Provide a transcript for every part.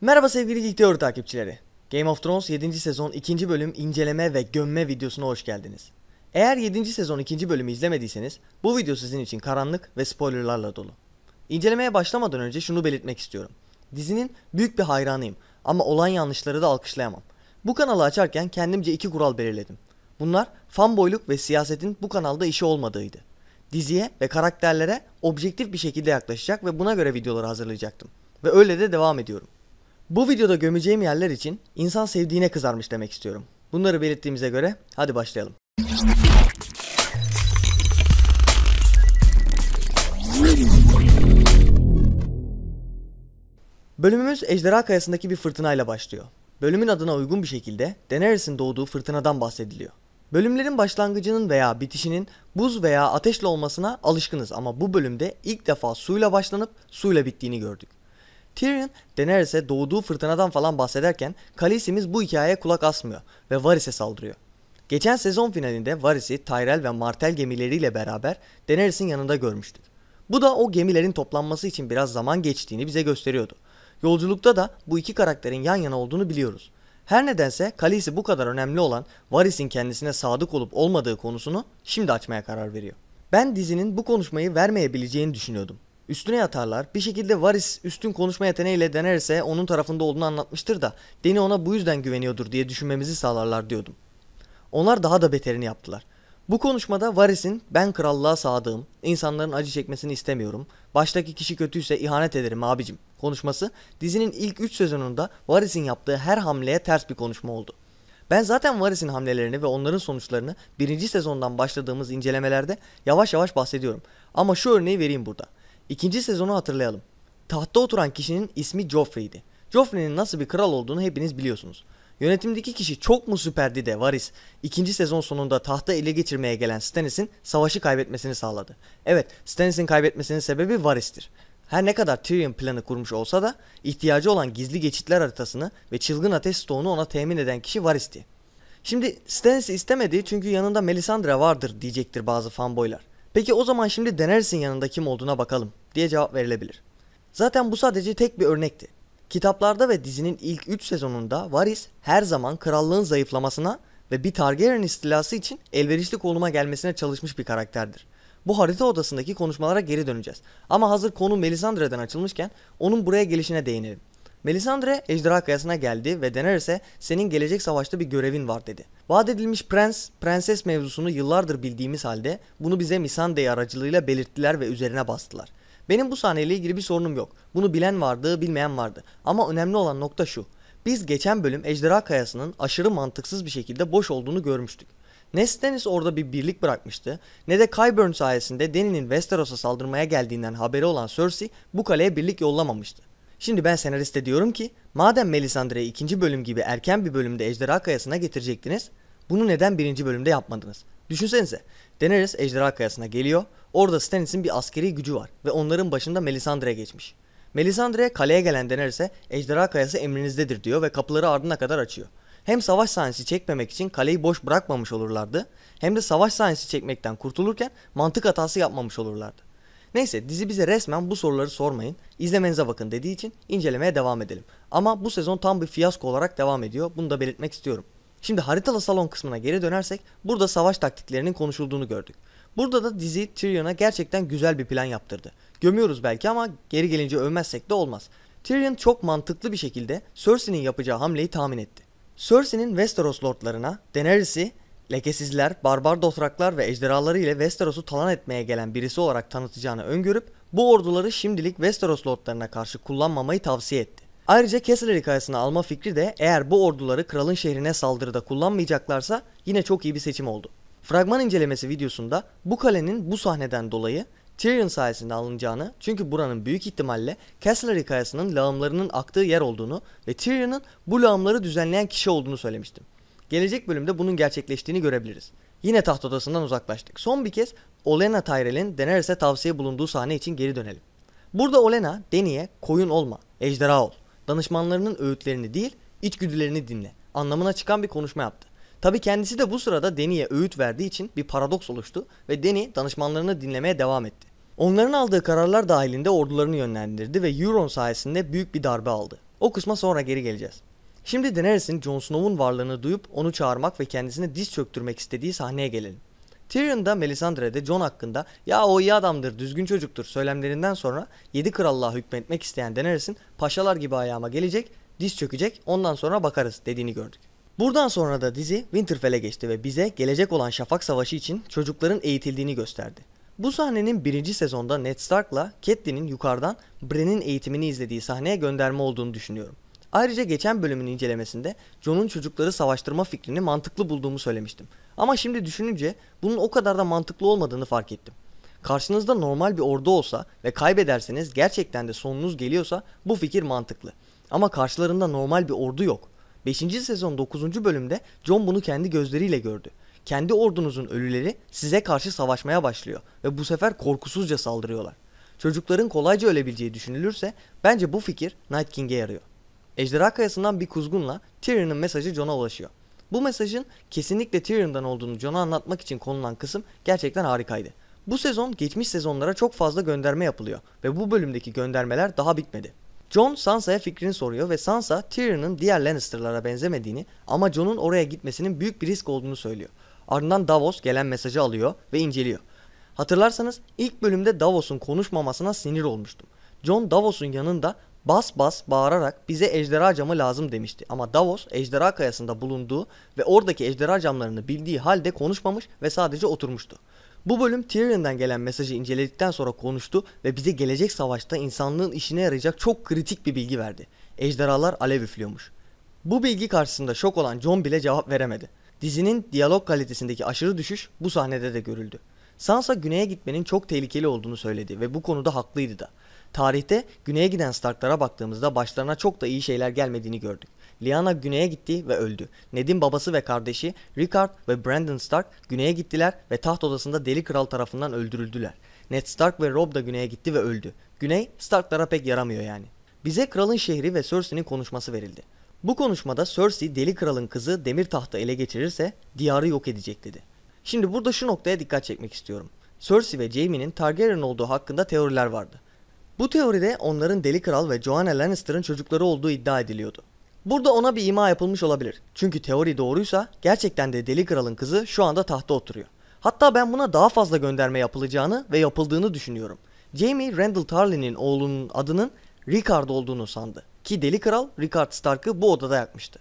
Merhaba sevgili Geek takipçileri. Game of Thrones 7. sezon 2. bölüm inceleme ve gömme videosuna hoş geldiniz. Eğer 7. sezon 2. bölümü izlemediyseniz bu video sizin için karanlık ve spoilerlarla dolu. İncelemeye başlamadan önce şunu belirtmek istiyorum. Dizinin büyük bir hayranıyım ama olan yanlışları da alkışlayamam. Bu kanalı açarken kendimce iki kural belirledim. Bunlar fanboyluk ve siyasetin bu kanalda işi olmadığıydı. Diziye ve karakterlere objektif bir şekilde yaklaşacak ve buna göre videoları hazırlayacaktım. Ve öyle de devam ediyorum. Bu videoda gömeceğim yerler için insan sevdiğine kızarmış demek istiyorum. Bunları belirttiğimize göre hadi başlayalım. Bölümümüz Ejderha Kayası'ndaki bir fırtınayla başlıyor. Bölümün adına uygun bir şekilde Daenerys'in doğduğu fırtınadan bahsediliyor. Bölümlerin başlangıcının veya bitişinin buz veya ateşle olmasına alışkınız ama bu bölümde ilk defa suyla başlanıp suyla bittiğini gördük. Tyrion, Daenerys'e doğduğu fırtınadan falan bahsederken Khaleesi'miz bu hikayeye kulak asmıyor ve Varys'e saldırıyor. Geçen sezon finalinde Varys'i Tyrell ve Martell gemileriyle beraber Daenerys'in yanında görmüştük. Bu da o gemilerin toplanması için biraz zaman geçtiğini bize gösteriyordu. Yolculukta da bu iki karakterin yan yana olduğunu biliyoruz. Her nedense Khaleesi bu kadar önemli olan Varys'in kendisine sadık olup olmadığı konusunu şimdi açmaya karar veriyor. Ben dizinin bu konuşmayı vermeyebileceğini düşünüyordum. Üstüne yatarlar. Bir şekilde Varys üstün konuşma yeteneğiyle denerse onun tarafında olduğunu anlatmıştır da Deni ona bu yüzden güveniyordur diye düşünmemizi sağlarlar diyordum. Onlar daha da beterini yaptılar. Bu konuşmada Varys'in ben krallığa sadığım, insanların acı çekmesini istemiyorum, baştaki kişi kötüyse ihanet ederim abicim konuşması dizinin ilk 3 sezonunda Varys'in yaptığı her hamleye ters bir konuşma oldu. Ben zaten Varys'in hamlelerini ve onların sonuçlarını birinci sezondan başladığımız incelemelerde yavaş yavaş bahsediyorum. Ama şu örneği vereyim burada. İkinci sezonu hatırlayalım. Tahtta oturan kişinin ismi Joffrey'di. Joffrey'nin nasıl bir kral olduğunu hepiniz biliyorsunuz. Yönetimdeki kişi çok mu süperdi de Varys, ikinci sezon sonunda tahta ele geçirmeye gelen Stannis'in savaşı kaybetmesini sağladı. Evet, Stannis'in kaybetmesinin sebebi Varys'tir. Her ne kadar Tyrion planı kurmuş olsa da ihtiyacı olan gizli geçitler haritasını ve çılgın ateş stoğunu ona temin eden kişi Varys'ti. Şimdi Stannis istemedi çünkü yanında Melisandre vardır diyecektir bazı fanboylar. Peki o zaman şimdi denersin yanında kim olduğuna bakalım diye cevap verilebilir. Zaten bu sadece tek bir örnekti. Kitaplarda ve dizinin ilk 3 sezonunda Varys her zaman krallığın zayıflamasına ve bir Targaryen istilası için elverişli konuma gelmesine çalışmış bir karakterdir. Bu harita odasındaki konuşmalara geri döneceğiz. Ama hazır konu Melisandre'den açılmışken onun buraya gelişine değinelim. Melisandre ejderha kayasına geldi ve Daenerys'e senin gelecek savaşta bir görevin var dedi. Vaat edilmiş prens, prenses mevzusunu yıllardır bildiğimiz halde bunu bize Missandei aracılığıyla belirttiler ve üzerine bastılar. Benim bu sahneyle ilgili bir sorunum yok. Bunu bilen vardı, bilmeyen vardı. Ama önemli olan nokta şu. Biz geçen bölüm Ejderha Kayası'nın aşırı mantıksız bir şekilde boş olduğunu görmüştük. Ne Stannis orada bir birlik bırakmıştı ne de Kyburn sayesinde Dany'nin Westeros'a saldırmaya geldiğinden haberi olan Cersei bu kaleye birlik yollamamıştı. Şimdi ben senariste diyorum ki madem Melisandre'yi ikinci bölüm gibi erken bir bölümde Ejderha Kayası'na getirecektiniz bunu neden birinci bölümde yapmadınız? Düşünsenize Daenerys Ejderha Kayası'na geliyor orada Stannis'in bir askeri gücü var ve onların başında Melisandre geçmiş. Melisandre kaleye gelen Daenerys'e Ejderha Kayası emrinizdedir diyor ve kapıları ardına kadar açıyor. Hem savaş sahnesi çekmemek için kaleyi boş bırakmamış olurlardı hem de savaş sahnesi çekmekten kurtulurken mantık hatası yapmamış olurlardı. Neyse dizi bize resmen bu soruları sormayın, izlemenize bakın dediği için incelemeye devam edelim. Ama bu sezon tam bir fiyasko olarak devam ediyor, bunu da belirtmek istiyorum. Şimdi haritalı salon kısmına geri dönersek burada savaş taktiklerinin konuşulduğunu gördük. Burada da dizi Tyrion'a gerçekten güzel bir plan yaptırdı. Gömüyoruz belki ama geri gelince övmezsek de olmaz. Tyrion çok mantıklı bir şekilde Cersei'nin yapacağı hamleyi tahmin etti. Cersei'nin Westeros lordlarına Daenerys'i Lekesizler, barbar dothraklar ve ejderhaları ile Westeros'u talan etmeye gelen birisi olarak tanıtacağını öngörüp bu orduları şimdilik Westeros lordlarına karşı kullanmamayı tavsiye etti. Ayrıca Kessler hikayesini alma fikri de eğer bu orduları kralın şehrine saldırıda kullanmayacaklarsa yine çok iyi bir seçim oldu. Fragman incelemesi videosunda bu kalenin bu sahneden dolayı Tyrion sayesinde alınacağını çünkü buranın büyük ihtimalle Kessler hikayesinin lağımlarının aktığı yer olduğunu ve Tyrion'ın bu lağımları düzenleyen kişi olduğunu söylemiştim. Gelecek bölümde bunun gerçekleştiğini görebiliriz. Yine taht odasından uzaklaştık. Son bir kez Olena Tyrell'in Daenerys'e tavsiye bulunduğu sahne için geri dönelim. Burada Olena, Deni'ye koyun olma, ejderha ol. Danışmanlarının öğütlerini değil, içgüdülerini dinle. Anlamına çıkan bir konuşma yaptı. Tabi kendisi de bu sırada Deni'ye öğüt verdiği için bir paradoks oluştu ve Deni danışmanlarını dinlemeye devam etti. Onların aldığı kararlar dahilinde ordularını yönlendirdi ve Euron sayesinde büyük bir darbe aldı. O kısma sonra geri geleceğiz. Şimdi Daenerys'in Jon Snow'un varlığını duyup onu çağırmak ve kendisine diz çöktürmek istediği sahneye gelelim. Tyrion da Melisandre'de Jon hakkında ya o iyi adamdır, düzgün çocuktur söylemlerinden sonra 7 krallığa hükmetmek isteyen Daenerys'in paşalar gibi ayağıma gelecek, diz çökecek ondan sonra bakarız dediğini gördük. Buradan sonra da dizi Winterfell'e geçti ve bize gelecek olan Şafak Savaşı için çocukların eğitildiğini gösterdi. Bu sahnenin birinci sezonda Ned Stark'la Catelyn'in yukarıdan Bren'in eğitimini izlediği sahneye gönderme olduğunu düşünüyorum. Ayrıca geçen bölümün incelemesinde John'un çocukları savaştırma fikrini mantıklı bulduğumu söylemiştim. Ama şimdi düşününce bunun o kadar da mantıklı olmadığını fark ettim. Karşınızda normal bir ordu olsa ve kaybederseniz gerçekten de sonunuz geliyorsa bu fikir mantıklı. Ama karşılarında normal bir ordu yok. 5. sezon 9. bölümde John bunu kendi gözleriyle gördü. Kendi ordunuzun ölüleri size karşı savaşmaya başlıyor ve bu sefer korkusuzca saldırıyorlar. Çocukların kolayca ölebileceği düşünülürse bence bu fikir Night King'e yarıyor. Ejderha Kayası'ndan bir kuzgunla Tyrion'un mesajı Jon'a ulaşıyor. Bu mesajın kesinlikle Tyrion'dan olduğunu Jon'a anlatmak için konulan kısım gerçekten harikaydı. Bu sezon geçmiş sezonlara çok fazla gönderme yapılıyor ve bu bölümdeki göndermeler daha bitmedi. Jon Sansa'ya fikrini soruyor ve Sansa Tyrion'un diğer Lannister'lara benzemediğini ama Jon'un oraya gitmesinin büyük bir risk olduğunu söylüyor. Ardından Davos gelen mesajı alıyor ve inceliyor. Hatırlarsanız ilk bölümde Davos'un konuşmamasına sinir olmuştum. Jon Davos'un yanında bas bas bağırarak bize ejderha camı lazım demişti. Ama Davos ejderha kayasında bulunduğu ve oradaki ejderha camlarını bildiği halde konuşmamış ve sadece oturmuştu. Bu bölüm Tyrion'dan gelen mesajı inceledikten sonra konuştu ve bize gelecek savaşta insanlığın işine yarayacak çok kritik bir bilgi verdi. Ejderhalar alev üflüyormuş. Bu bilgi karşısında şok olan Jon bile cevap veremedi. Dizinin diyalog kalitesindeki aşırı düşüş bu sahnede de görüldü. Sansa güneye gitmenin çok tehlikeli olduğunu söyledi ve bu konuda haklıydı da. Tarihte güneye giden Starklara baktığımızda başlarına çok da iyi şeyler gelmediğini gördük. Lyanna güneye gitti ve öldü. Ned'in babası ve kardeşi Rickard ve Brandon Stark güneye gittiler ve taht odasında Deli Kral tarafından öldürüldüler. Ned Stark ve Rob da güneye gitti ve öldü. Güney Starklara pek yaramıyor yani. Bize kralın şehri ve Cersei'nin konuşması verildi. Bu konuşmada Cersei Deli Kral'ın kızı demir tahta ele geçirirse diyarı yok edecek dedi. Şimdi burada şu noktaya dikkat çekmek istiyorum. Cersei ve Jaime'nin Targaryen olduğu hakkında teoriler vardı. Bu teoride onların Deli Kral ve Joanna Lannister'ın çocukları olduğu iddia ediliyordu. Burada ona bir ima yapılmış olabilir. Çünkü teori doğruysa gerçekten de Deli Kral'ın kızı şu anda tahta oturuyor. Hatta ben buna daha fazla gönderme yapılacağını ve yapıldığını düşünüyorum. Jaime Randall Tarly'nin oğlunun adının Rickard olduğunu sandı. Ki Deli Kral Rickard Stark'ı bu odada yakmıştı.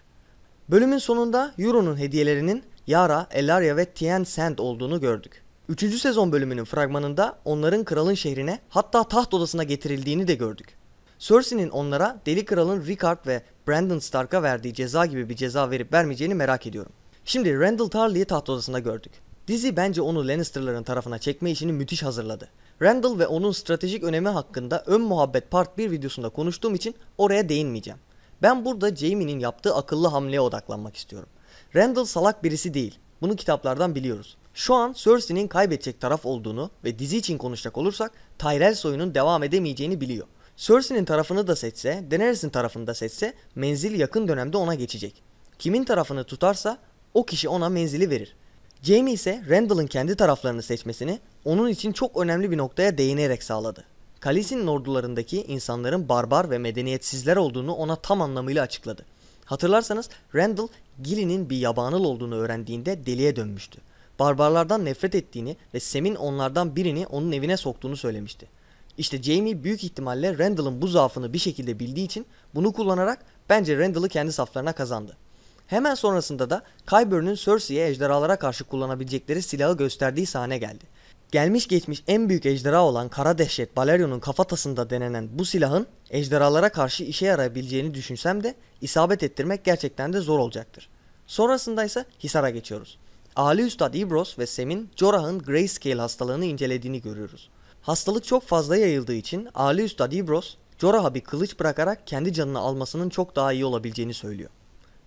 Bölümün sonunda Euro'nun hediyelerinin Yara, Elaria ve Tien Sand olduğunu gördük. Üçüncü sezon bölümünün fragmanında onların kralın şehrine hatta taht odasına getirildiğini de gördük. Cersei'nin onlara Deli Kral'ın Rickard ve Brandon Stark'a verdiği ceza gibi bir ceza verip vermeyeceğini merak ediyorum. Şimdi Randall Tarly'i taht odasında gördük. Dizi bence onu Lannister'ların tarafına çekme işini müthiş hazırladı. Randall ve onun stratejik önemi hakkında ön muhabbet part 1 videosunda konuştuğum için oraya değinmeyeceğim. Ben burada Jaime'nin yaptığı akıllı hamleye odaklanmak istiyorum. Randall salak birisi değil. Bunu kitaplardan biliyoruz. Şu an Cersei'nin kaybedecek taraf olduğunu ve dizi için konuşacak olursak Tyrell soyunun devam edemeyeceğini biliyor. Cersei'nin tarafını da seçse, Daenerys'in tarafını da seçse menzil yakın dönemde ona geçecek. Kimin tarafını tutarsa o kişi ona menzili verir. Jaime ise Randall'ın kendi taraflarını seçmesini onun için çok önemli bir noktaya değinerek sağladı. Kalis'in ordularındaki insanların barbar ve medeniyetsizler olduğunu ona tam anlamıyla açıkladı. Hatırlarsanız Randall Gilly'nin bir yabanıl olduğunu öğrendiğinde deliye dönmüştü. Barbarlardan nefret ettiğini ve Sem'in onlardan birini onun evine soktuğunu söylemişti. İşte Jamie büyük ihtimalle Randall'ın bu zaafını bir şekilde bildiği için bunu kullanarak bence Randall'ı kendi saflarına kazandı. Hemen sonrasında da Kyburn'un Cersei'ye ejderhalara karşı kullanabilecekleri silahı gösterdiği sahne geldi. Gelmiş geçmiş en büyük ejderha olan Kara Dehşet Balerion'un kafatasında denenen bu silahın ejderhalara karşı işe yarayabileceğini düşünsem de isabet ettirmek gerçekten de zor olacaktır. Sonrasında ise Hisar'a geçiyoruz. Ali Üstad İbros ve Sem'in Jorah'ın Grayscale hastalığını incelediğini görüyoruz. Hastalık çok fazla yayıldığı için Ali Üstad İbros, Jorah'a bir kılıç bırakarak kendi canını almasının çok daha iyi olabileceğini söylüyor.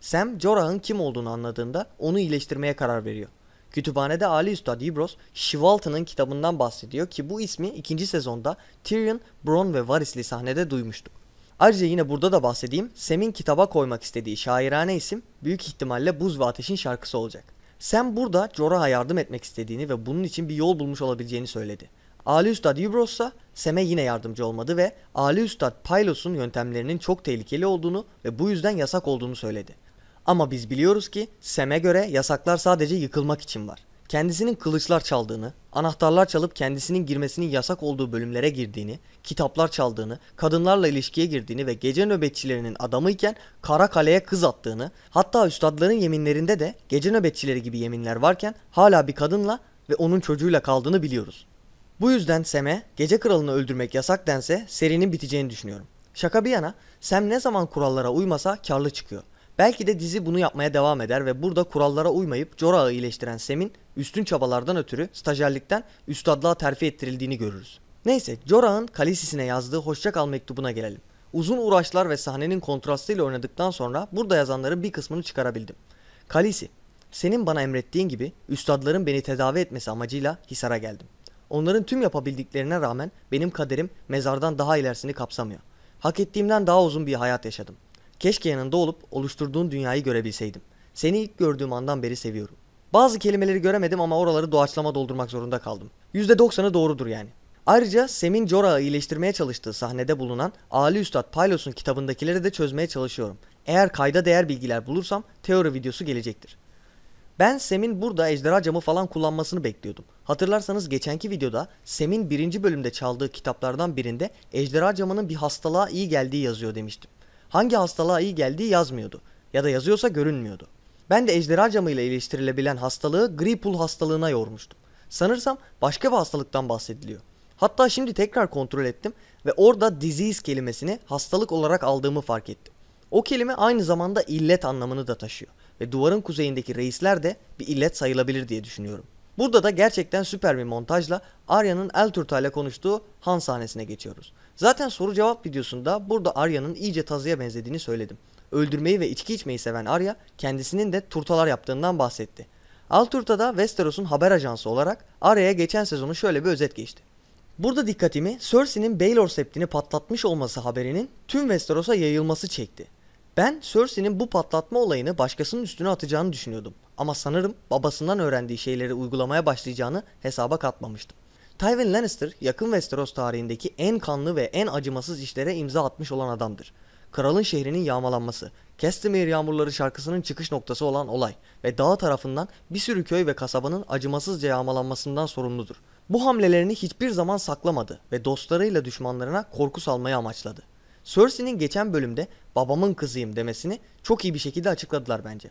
Sam, Jorah'ın kim olduğunu anladığında onu iyileştirmeye karar veriyor. Kütüphanede Ali Üstad Ibros, Şivaltı'nın kitabından bahsediyor ki bu ismi ikinci sezonda Tyrion, Bron ve Varisli sahnede duymuştuk. Ayrıca yine burada da bahsedeyim, Sam'in kitaba koymak istediği şairane isim büyük ihtimalle Buz ve Ateş'in şarkısı olacak. Sam burada Jorah'a yardım etmek istediğini ve bunun için bir yol bulmuş olabileceğini söyledi. Ali Üstad Ibros ise Sam'e yine yardımcı olmadı ve Ali Üstad Pylos'un yöntemlerinin çok tehlikeli olduğunu ve bu yüzden yasak olduğunu söyledi. Ama biz biliyoruz ki Sem'e göre yasaklar sadece yıkılmak için var. Kendisinin kılıçlar çaldığını, anahtarlar çalıp kendisinin girmesinin yasak olduğu bölümlere girdiğini, kitaplar çaldığını, kadınlarla ilişkiye girdiğini ve gece nöbetçilerinin adamıyken kara kaleye kız attığını, hatta üstadların yeminlerinde de gece nöbetçileri gibi yeminler varken hala bir kadınla ve onun çocuğuyla kaldığını biliyoruz. Bu yüzden Sem'e gece kralını öldürmek yasak dense serinin biteceğini düşünüyorum. Şaka bir yana Sem ne zaman kurallara uymasa karlı çıkıyor. Belki de dizi bunu yapmaya devam eder ve burada kurallara uymayıp Jorah'ı iyileştiren Sem'in üstün çabalardan ötürü stajyerlikten üstadlığa terfi ettirildiğini görürüz. Neyse Jorah'ın Kalisis'ine yazdığı hoşça mektubuna gelelim. Uzun uğraşlar ve sahnenin kontrastıyla oynadıktan sonra burada yazanları bir kısmını çıkarabildim. Kalisi, senin bana emrettiğin gibi üstadların beni tedavi etmesi amacıyla Hisar'a geldim. Onların tüm yapabildiklerine rağmen benim kaderim mezardan daha ilerisini kapsamıyor. Hak ettiğimden daha uzun bir hayat yaşadım. Keşke yanında olup oluşturduğun dünyayı görebilseydim. Seni ilk gördüğüm andan beri seviyorum. Bazı kelimeleri göremedim ama oraları doğaçlama doldurmak zorunda kaldım. %90'ı doğrudur yani. Ayrıca Sem'in Jorah'ı iyileştirmeye çalıştığı sahnede bulunan Ali Üstad Paylos'un kitabındakileri de çözmeye çalışıyorum. Eğer kayda değer bilgiler bulursam teori videosu gelecektir. Ben Sem'in burada ejderha camı falan kullanmasını bekliyordum. Hatırlarsanız geçenki videoda Sem'in birinci bölümde çaldığı kitaplardan birinde ejderha camının bir hastalığa iyi geldiği yazıyor demiştim hangi hastalığa iyi geldiği yazmıyordu ya da yazıyorsa görünmüyordu. Ben de ejderha camı ile iliştirilebilen hastalığı Gripul hastalığına yormuştum. Sanırsam başka bir hastalıktan bahsediliyor. Hatta şimdi tekrar kontrol ettim ve orada disease kelimesini hastalık olarak aldığımı fark ettim. O kelime aynı zamanda illet anlamını da taşıyor ve duvarın kuzeyindeki reisler de bir illet sayılabilir diye düşünüyorum. Burada da gerçekten süper bir montajla Arya'nın Elturta ile konuştuğu Han sahnesine geçiyoruz. Zaten soru cevap videosunda burada Arya'nın iyice tazıya benzediğini söyledim. Öldürmeyi ve içki içmeyi seven Arya kendisinin de turtalar yaptığından bahsetti. Alturta da Westeros'un haber ajansı olarak Arya'ya geçen sezonu şöyle bir özet geçti. Burada dikkatimi Cersei'nin Baelor septini patlatmış olması haberinin tüm Westeros'a yayılması çekti. Ben Cersei'nin bu patlatma olayını başkasının üstüne atacağını düşünüyordum. Ama sanırım babasından öğrendiği şeyleri uygulamaya başlayacağını hesaba katmamıştım. Tywin Lannister yakın Westeros tarihindeki en kanlı ve en acımasız işlere imza atmış olan adamdır. Kralın şehrinin yağmalanması, Castamere Yağmurları şarkısının çıkış noktası olan olay ve dağ tarafından bir sürü köy ve kasabanın acımasızca yağmalanmasından sorumludur. Bu hamlelerini hiçbir zaman saklamadı ve dostlarıyla düşmanlarına korku salmayı amaçladı. Cersei'nin geçen bölümde babamın kızıyım demesini çok iyi bir şekilde açıkladılar bence.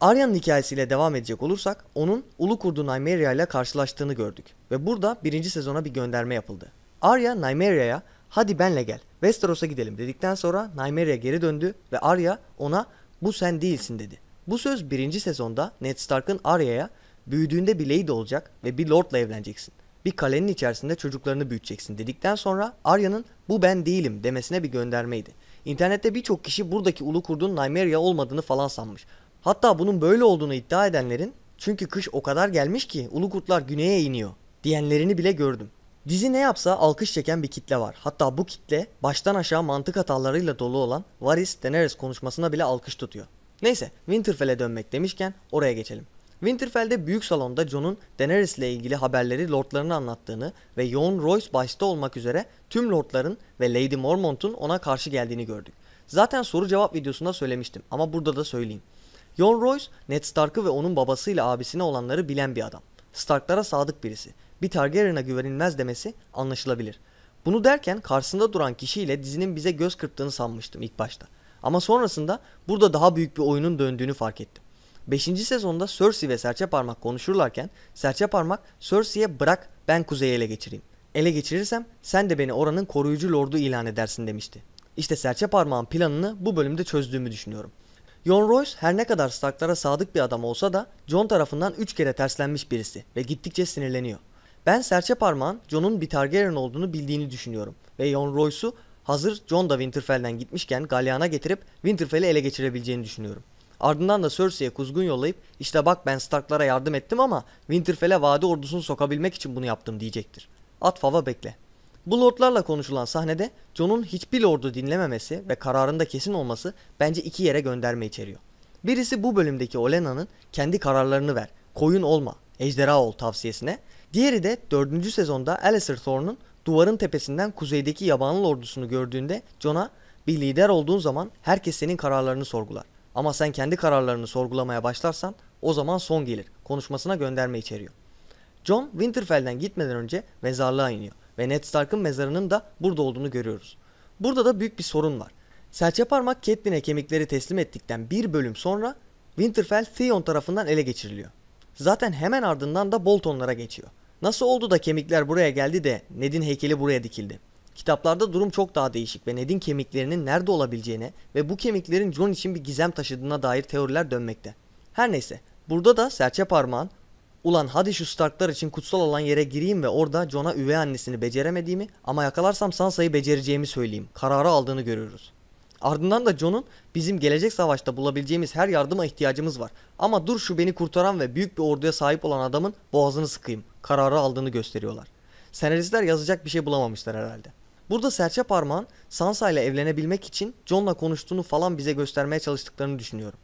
Arya'nın hikayesiyle devam edecek olursak onun ulu kurdu Nymeria ile karşılaştığını gördük ve burada birinci sezona bir gönderme yapıldı. Arya Nymeria'ya hadi benle gel Westeros'a gidelim dedikten sonra Nymeria geri döndü ve Arya ona bu sen değilsin dedi. Bu söz birinci sezonda Ned Stark'ın Arya'ya büyüdüğünde bir Lady olacak ve bir Lord'la evleneceksin bir kalenin içerisinde çocuklarını büyüteceksin dedikten sonra Arya'nın bu ben değilim demesine bir göndermeydi. İnternette birçok kişi buradaki ulu kurdun Nymeria olmadığını falan sanmış. Hatta bunun böyle olduğunu iddia edenlerin çünkü kış o kadar gelmiş ki ulu kurtlar güneye iniyor diyenlerini bile gördüm. Dizi ne yapsa alkış çeken bir kitle var. Hatta bu kitle baştan aşağı mantık hatalarıyla dolu olan Varys Daenerys konuşmasına bile alkış tutuyor. Neyse Winterfell'e dönmek demişken oraya geçelim. Winterfell'de büyük salonda Jon'un Daenerys ile ilgili haberleri lordlarına anlattığını ve Jon Royce başta olmak üzere tüm lordların ve Lady Mormont'un ona karşı geldiğini gördük. Zaten soru cevap videosunda söylemiştim ama burada da söyleyeyim. Jon Royce, Ned Stark'ı ve onun babasıyla abisine olanları bilen bir adam. Stark'lara sadık birisi. Bir Targaryen'a güvenilmez demesi anlaşılabilir. Bunu derken karşısında duran kişiyle dizinin bize göz kırptığını sanmıştım ilk başta. Ama sonrasında burada daha büyük bir oyunun döndüğünü fark ettim. 5. sezonda Cersei ve Serçe Parmak konuşurlarken Serçe Parmak Cersei'ye bırak ben kuzeyi ele geçireyim. Ele geçirirsem sen de beni oranın koruyucu lordu ilan edersin demişti. İşte Serçe Parmak'ın planını bu bölümde çözdüğümü düşünüyorum. Jon Royce her ne kadar Stark'lara sadık bir adam olsa da Jon tarafından 3 kere terslenmiş birisi ve gittikçe sinirleniyor. Ben serçe parmağın Jon'un bir Targaryen olduğunu bildiğini düşünüyorum ve Jon Royce'u hazır Jon da Winterfell'den gitmişken galyana getirip Winterfell'i ele geçirebileceğini düşünüyorum. Ardından da Cersei'ye kuzgun yollayıp işte bak ben Stark'lara yardım ettim ama Winterfell'e vadi ordusunu sokabilmek için bunu yaptım diyecektir. At fava bekle. Bu lordlarla konuşulan sahnede Jon'un hiçbir lordu dinlememesi ve kararında kesin olması bence iki yere gönderme içeriyor. Birisi bu bölümdeki Olenna'nın kendi kararlarını ver, koyun olma, ejderha ol tavsiyesine. Diğeri de 4. sezonda Alistair Thorne'un duvarın tepesinden kuzeydeki yabanlı ordusunu gördüğünde Jon'a bir lider olduğun zaman herkes senin kararlarını sorgular. Ama sen kendi kararlarını sorgulamaya başlarsan o zaman son gelir konuşmasına gönderme içeriyor. John Winterfell'den gitmeden önce mezarlığa iniyor ve Ned Stark'ın mezarının da burada olduğunu görüyoruz. Burada da büyük bir sorun var. Serçe parmak Catelyn'e kemikleri teslim ettikten bir bölüm sonra Winterfell Theon tarafından ele geçiriliyor. Zaten hemen ardından da Boltonlara geçiyor. Nasıl oldu da kemikler buraya geldi de Ned'in heykeli buraya dikildi? Kitaplarda durum çok daha değişik ve Ned'in kemiklerinin nerede olabileceğine ve bu kemiklerin John için bir gizem taşıdığına dair teoriler dönmekte. Her neyse, burada da serçe parmağın ulan hadi şu Starklar için kutsal olan yere gireyim ve orada John'a üvey annesini beceremediğimi ama yakalarsam Sansa'yı becereceğimi söyleyeyim kararı aldığını görüyoruz. Ardından da John'un bizim gelecek savaşta bulabileceğimiz her yardıma ihtiyacımız var. Ama dur şu beni kurtaran ve büyük bir orduya sahip olan adamın boğazını sıkayım kararı aldığını gösteriyorlar. Senaristler yazacak bir şey bulamamışlar herhalde. Burada serçe parmağın Sansa ile evlenebilmek için Jon'la konuştuğunu falan bize göstermeye çalıştıklarını düşünüyorum.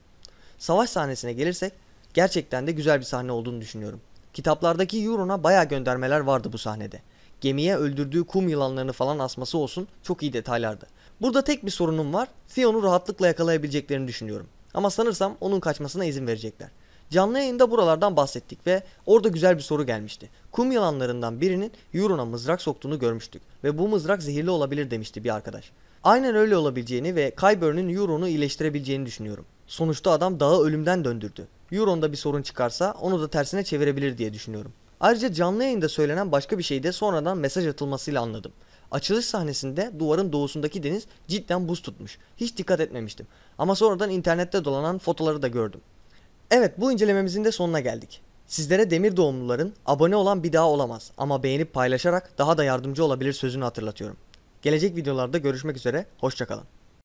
Savaş sahnesine gelirsek gerçekten de güzel bir sahne olduğunu düşünüyorum. Kitaplardaki Euron'a baya göndermeler vardı bu sahnede. Gemiye öldürdüğü kum yılanlarını falan asması olsun çok iyi detaylardı. Burada tek bir sorunum var. Theon'u rahatlıkla yakalayabileceklerini düşünüyorum. Ama sanırsam onun kaçmasına izin verecekler. Canlı yayında buralardan bahsettik ve orada güzel bir soru gelmişti. Kum yılanlarından birinin Euron'a mızrak soktuğunu görmüştük ve bu mızrak zehirli olabilir demişti bir arkadaş. Aynen öyle olabileceğini ve Kyburn'un Euron'u iyileştirebileceğini düşünüyorum. Sonuçta adam dağı ölümden döndürdü. Euron'da bir sorun çıkarsa onu da tersine çevirebilir diye düşünüyorum. Ayrıca canlı yayında söylenen başka bir şeyi de sonradan mesaj atılmasıyla anladım. Açılış sahnesinde duvarın doğusundaki deniz cidden buz tutmuş. Hiç dikkat etmemiştim. Ama sonradan internette dolanan fotoları da gördüm. Evet bu incelememizin de sonuna geldik. Sizlere demir doğumluların abone olan bir daha olamaz ama beğenip paylaşarak daha da yardımcı olabilir sözünü hatırlatıyorum. Gelecek videolarda görüşmek üzere, hoşçakalın.